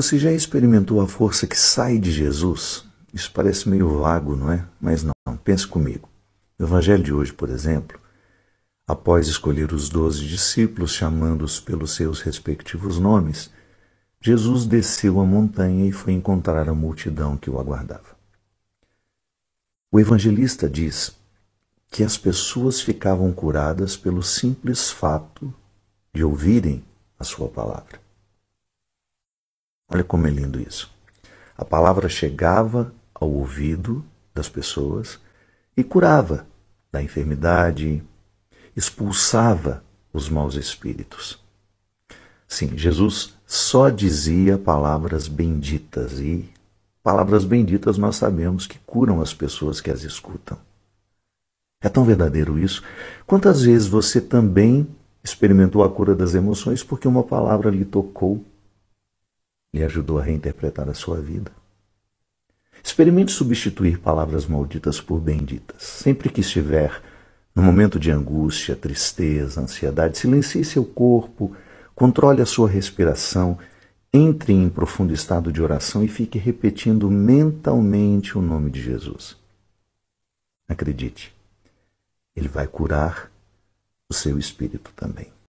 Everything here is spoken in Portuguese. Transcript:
Você já experimentou a força que sai de Jesus? Isso parece meio vago, não é? Mas não, pense comigo. No Evangelho de hoje, por exemplo, após escolher os doze discípulos, chamando-os pelos seus respectivos nomes, Jesus desceu a montanha e foi encontrar a multidão que o aguardava. O evangelista diz que as pessoas ficavam curadas pelo simples fato de ouvirem a sua palavra. Olha como é lindo isso. A palavra chegava ao ouvido das pessoas e curava da enfermidade, expulsava os maus espíritos. Sim, Jesus só dizia palavras benditas e palavras benditas nós sabemos que curam as pessoas que as escutam. É tão verdadeiro isso. Quantas vezes você também experimentou a cura das emoções porque uma palavra lhe tocou lhe ajudou a reinterpretar a sua vida. Experimente substituir palavras malditas por benditas. Sempre que estiver no momento de angústia, tristeza, ansiedade, silencie seu corpo, controle a sua respiração, entre em profundo estado de oração e fique repetindo mentalmente o nome de Jesus. Acredite, ele vai curar o seu espírito também.